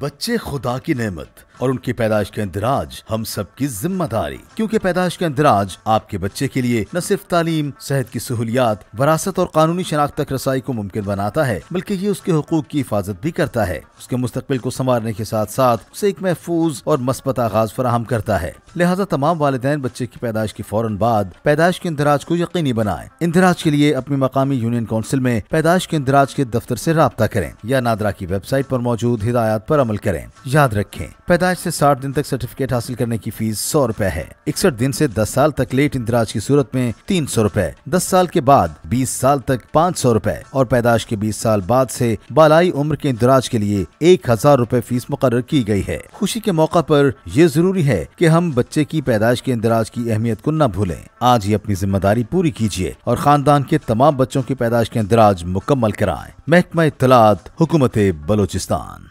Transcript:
बच्चे खुदा की नेमत और उनकी पैदाश के अंदराज हम सबकी जिम्मेदारी क्योंकि पैदाश के अंदराज आपके बच्चे के लिए न सिर्फ तालीम सेहत की सहूलियात वरासत और कानूनी शनाख्त तक रसाई को मुमकिन बनाता है बल्कि ये उसके हकूक की हिफाजत भी करता है उसके मुस्तबिल को संवारने के साथ साथ उसे एक महफूज और मस्बत आगाज फराहम करता है लिहाजा तमाम वालदेन बच्चे की पैदाश के फौरन बाद पैदाश के इंदराज को यकीनी बनाए इंदराज के लिए अपनी मकामी यूनियन काउंसिल में पैदाश के इंदराज के दफ्तर ऐसी रबता करें या नादरा की वेबसाइट आरोप मौजूद हिदायत आरोप अमल करें याद रखें पैदा पैंसठ से साठ दिन तक सर्टिफिकेट हासिल करने की फीस सौ रूपए है इकसठ दिन से दस साल तक लेट इंदराज की सूरत में तीन सौ रूपए दस साल के बाद बीस साल तक पाँच सौ रूपए और पैदाश के बीस साल बाद से बालाई उम्र के इंदिराज के लिए एक हजार रूपए फीस मुकर की गयी है खुशी के मौका पर यह जरूरी है की हम बच्चे की पैदाश के इंदराज की अहमियत को न भूलें आज ही अपनी जिम्मेदारी पूरी कीजिए और खानदान के तमाम बच्चों की पैदाश के इंदराज मुकम्मल कराएं महकमा इतलात हुकूमत बलोचिस्तान